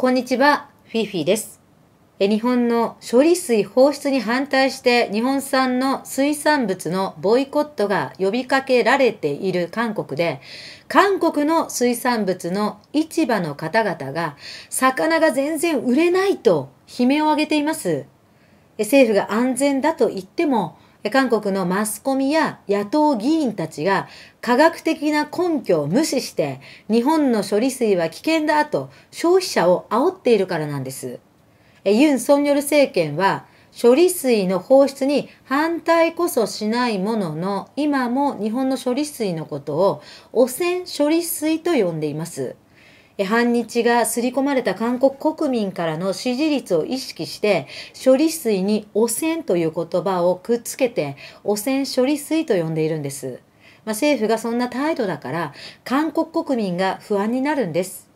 こんにちは、フィフィです。日本の処理水放出に反対して日本産の水産物のボイコットが呼びかけられている韓国で、韓国の水産物の市場の方々が魚が全然売れないと悲鳴を上げています。政府が安全だと言っても韓国のマスコミや野党議員たちが科学的な根拠を無視して日本の処理水は危険だと消費者を煽っているからなんです。ユン・ソンニョル政権は処理水の放出に反対こそしないものの今も日本の処理水のことを汚染処理水と呼んでいます。反日が刷り込まれた韓国国民からの支持率を意識して、処理水に汚染という言葉をくっつけて、汚染処理水と呼んでいるんです。まあ、政府がそんな態度だから、韓国国民が不安になるんです。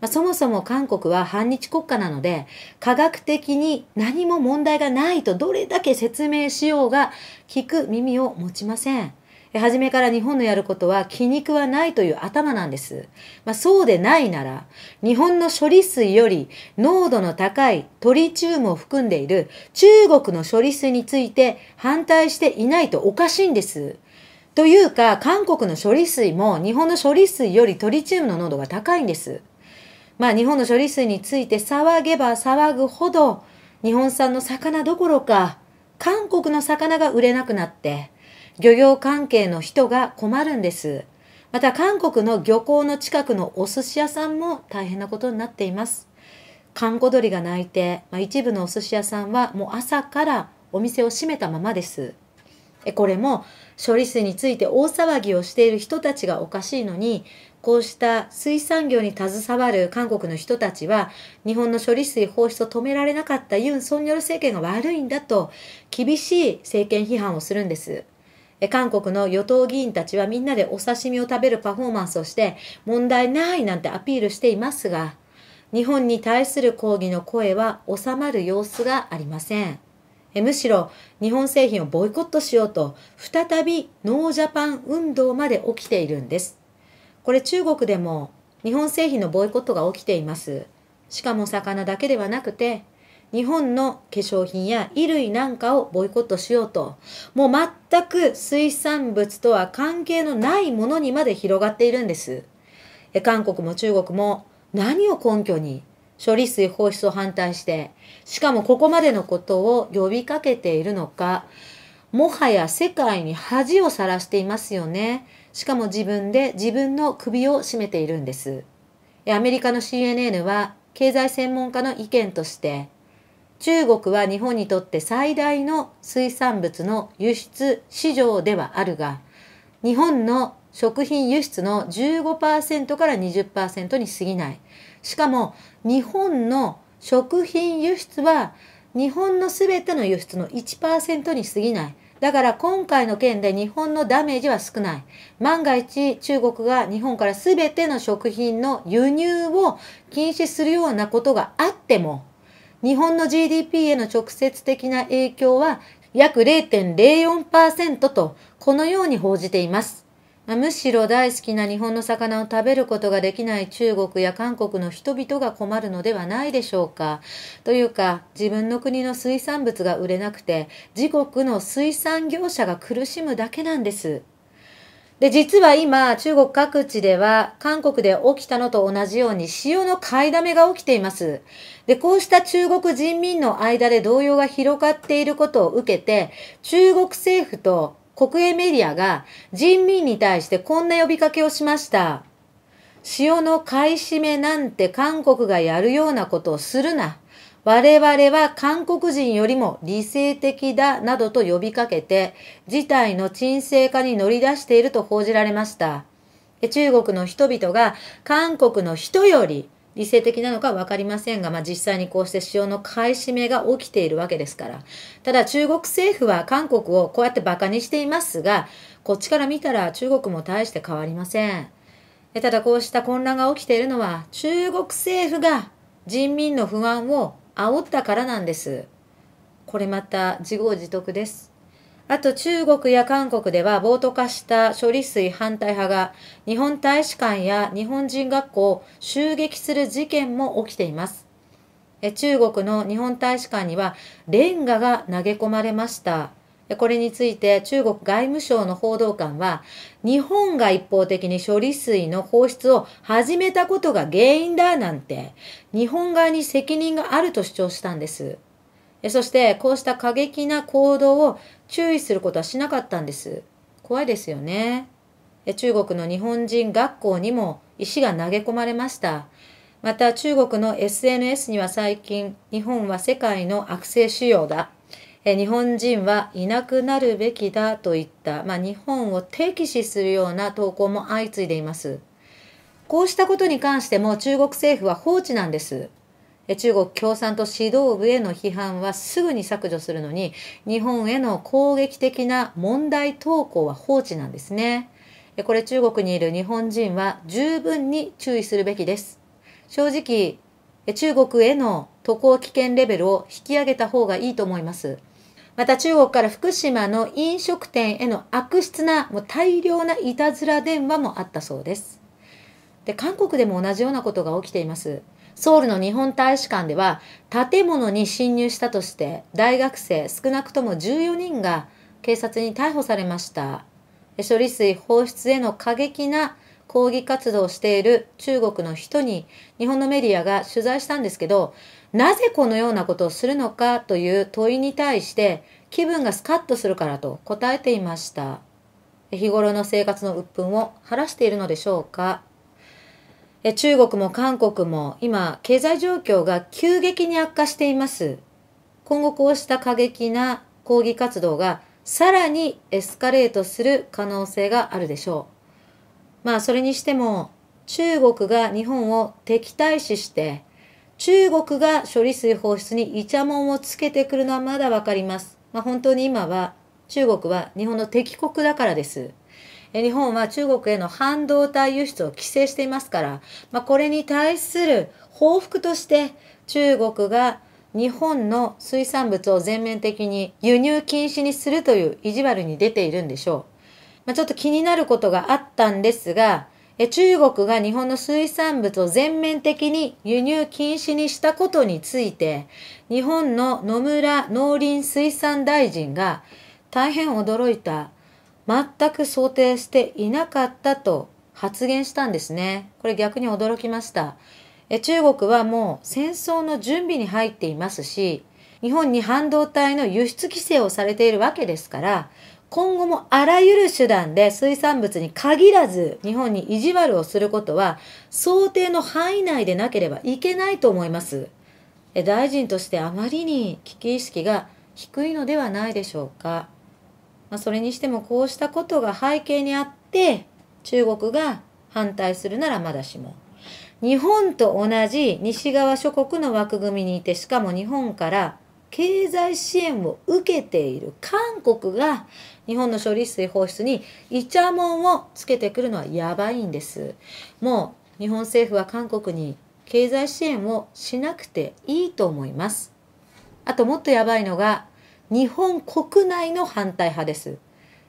まあ、そもそも韓国は反日国家なので、科学的に何も問題がないとどれだけ説明しようが、聞く耳を持ちません。初めから日本のやることは気に食わないという頭なんです。まあ、そうでないなら、日本の処理水より濃度の高いトリチウムを含んでいる中国の処理水について反対していないとおかしいんです。というか、韓国の処理水も日本の処理水よりトリチウムの濃度が高いんです。まあ日本の処理水について騒げば騒ぐほど、日本産の魚どころか、韓国の魚が売れなくなって、漁業関係の人が困るんです。また韓国の漁港の近くのお寿司屋さんも大変なことになっています。韓国鳥が鳴いて、まあ、一部のお寿司屋さんはもう朝からお店を閉めたままです。これも処理水について大騒ぎをしている人たちがおかしいのにこうした水産業に携わる韓国の人たちは日本の処理水放出を止められなかったユン・ソンニョル政権が悪いんだと厳しい政権批判をするんです。韓国の与党議員たちはみんなでお刺身を食べるパフォーマンスをして問題ないなんてアピールしていますが、日本に対する抗議の声は収まる様子がありません。むしろ日本製品をボイコットしようと再びノージャパン運動まで起きているんです。これ中国でも日本製品のボイコットが起きています。しかも魚だけではなくて日本の化粧品や衣類なんかをボイコットしようと、もう全く水産物とは関係のないものにまで広がっているんです。え韓国も中国も何を根拠に処理水放出を反対して、しかもここまでのことを呼びかけているのか、もはや世界に恥をさらしていますよね。しかも自分で自分の首を絞めているんです。アメリカの CNN は経済専門家の意見として、中国は日本にとって最大の水産物の輸出市場ではあるが、日本の食品輸出の15%から20%に過ぎない。しかも日本の食品輸出は日本の全ての輸出の1%に過ぎない。だから今回の件で日本のダメージは少ない。万が一中国が日本から全ての食品の輸入を禁止するようなことがあっても、日本の GDP への直接的な影響は約0.04%とこのように報じています。むしろ大好きな日本の魚を食べることができない中国や韓国の人々が困るのではないでしょうか。というか、自分の国の水産物が売れなくて、自国の水産業者が苦しむだけなんです。で、実は今、中国各地では、韓国で起きたのと同じように、潮の買いだめが起きています。で、こうした中国人民の間で動揺が広がっていることを受けて、中国政府と国営メディアが人民に対してこんな呼びかけをしました。潮の買い占めなんて韓国がやるようなことをするな。我々は韓国人よりも理性的だなどと呼びかけて、事態の沈静化に乗り出していると報じられました。中国の人々が韓国の人より理性的なのかわかりませんが、まあ、実際にこうして潮の買い占めが起きているわけですから。ただ中国政府は韓国をこうやって馬鹿にしていますが、こっちから見たら中国も大して変わりません。ただこうした混乱が起きているのは中国政府が人民の不安を煽ったからなんです。これまた自業自得です。あと中国や韓国では暴徒化した処理水反対派が日本大使館や日本人学校を襲撃する事件も起きています。中国の日本大使館にはレンガが投げ込まれました。これについて中国外務省の報道官は、日本が一方的に処理水の放出を始めたことが原因だなんて、日本側に責任があると主張したんです。そして、こうした過激な行動を注意することはしなかったんです。怖いですよね。中国の日本人学校にも石が投げ込まれました。また中国の SNS には最近、日本は世界の悪性腫瘍だえ日本人はいなくなるべきだといった、まあ、日本を敵視するような投稿も相次いでいます。こうしたことに関しても中国政府は放置なんです。中国共産党指導部への批判はすぐに削除するのに、日本への攻撃的な問題投稿は放置なんですね。これ中国にいる日本人は十分に注意するべきです。正直、中国への渡航危険レベルを引き上げた方がいいと思います。また中国から福島の飲食店への悪質なもう大量ないたずら電話もあったそうです。で韓国でも同じようなことが起きています。ソウルの日本大使館では建物に侵入したとして大学生少なくとも14人が警察に逮捕されました。処理水放出への過激な抗議活動をしている中国の人に日本のメディアが取材したんですけどなぜこのようなことをするのかという問いに対して気分がスカッとするからと答えていました。日頃の生活の鬱憤を晴らしているのでしょうか中国も韓国も今経済状況が急激に悪化しています。今後こうした過激な抗議活動がさらにエスカレートする可能性があるでしょう。まあそれにしても中国が日本を敵対視して中国が処理水放出にイチャモンをつけてくるのはまだわかります。まあ、本当に今は中国は日本の敵国だからです。日本は中国への半導体輸出を規制していますから、まあ、これに対する報復として中国が日本の水産物を全面的に輸入禁止にするという意地悪に出ているんでしょう。まあ、ちょっと気になることがあったんですが、中国が日本の水産物を全面的に輸入禁止にしたことについて、日本の野村農林水産大臣が大変驚いた、全く想定していなかったと発言したんですね。これ逆に驚きました。中国はもう戦争の準備に入っていますし、日本に半導体の輸出規制をされているわけですから、今後もあらゆる手段で水産物に限らず日本に意地悪をすることは想定の範囲内でなければいけないと思います。大臣としてあまりに危機意識が低いのではないでしょうか。まあ、それにしてもこうしたことが背景にあって中国が反対するならまだしも。日本と同じ西側諸国の枠組みにいてしかも日本から経済支援を受けている韓国が日本の処理水放出にイチャモンをつけてくるのはやばいんです。もう日本政府は韓国に経済支援をしなくていいと思います。あともっとやばいのが日本国内の反対派です。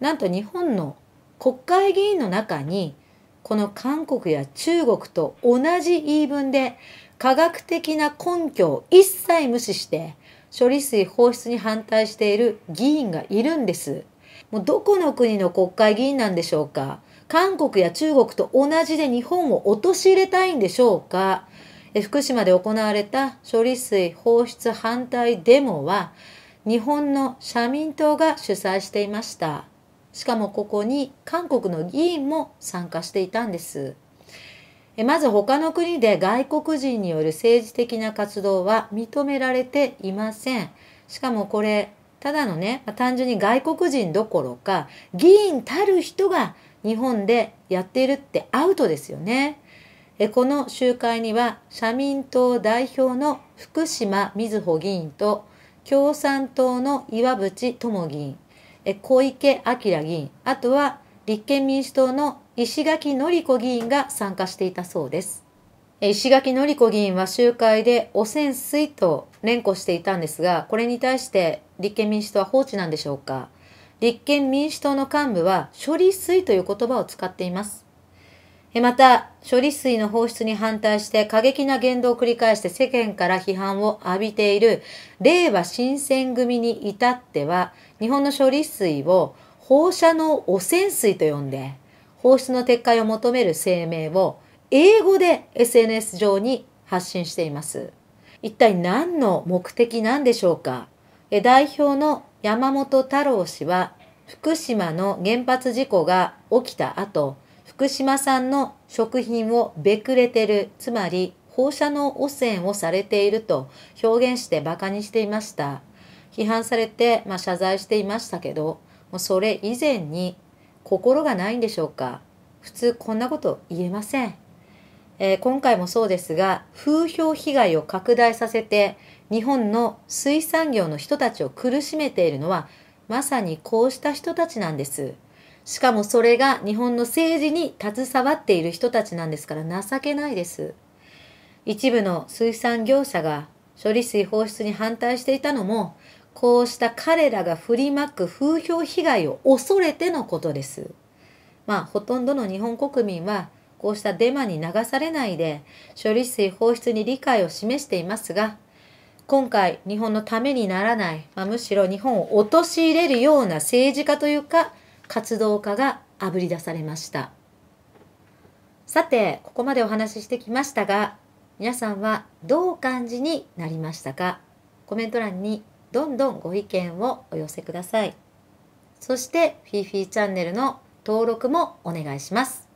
なんと日本の国会議員の中にこの韓国や中国と同じ言い分で科学的な根拠を一切無視して処理水放出に反対している議員がいるんです。もうどこの国の国会議員なんでしょうか韓国や中国と同じで日本を陥れたいんでしょうか福島で行われた処理水放出反対デモは日本の社民党が主催していました。しかもここに韓国の議員も参加していたんです。まず他の国で外国人による政治的な活動は認められていません。しかもこれ、ただのね、単純に外国人どころか、議員たる人が日本でやっているってアウトですよね。この集会には社民党代表の福島みずほ議員と共産党の岩渕智議員、小池晃議員、あとは立憲民主党の石垣紀子議員が参加していたそうです。石垣紀子議員は集会で汚染水と連呼していたんですが、これに対して立憲民主党は放置なんでしょうか。立憲民主党の幹部は処理水という言葉を使っています。また、処理水の放出に反対して過激な言動を繰り返して世間から批判を浴びている、令和新選組に至っては、日本の処理水を放射能汚染水と呼んで、放出の撤回を求める声明を英語で SNS 上に発信しています。一体何の目的なんでしょうか代表の山本太郎氏は福島の原発事故が起きた後、福島産の食品をべくれてる、つまり放射能汚染をされていると表現して馬鹿にしていました。批判されて、まあ、謝罪していましたけど、もうそれ以前に心がないんでしょうか普通こんなこと言えません。えー、今回もそうですが、風評被害を拡大させて、日本の水産業の人たちを苦しめているのは、まさにこうした人たちなんです。しかもそれが日本の政治に携わっている人たちなんですから情けないです。一部の水産業者が処理水放出に反対していたのも、こうした彼らが振りまく風評被害を恐れてのことです。まあ、ほとんどの日本国民は、こうしたデマに流されないで、処理水放出に理解を示していますが、今回、日本のためにならない、まあ、むしろ日本を陥れるような政治家というか、活動家があぶり出されました。さて、ここまでお話ししてきましたが、皆さんはどう感じになりましたかコメント欄にどんどんご意見をお寄せください。そして、フィーフィーチャンネルの登録もお願いします。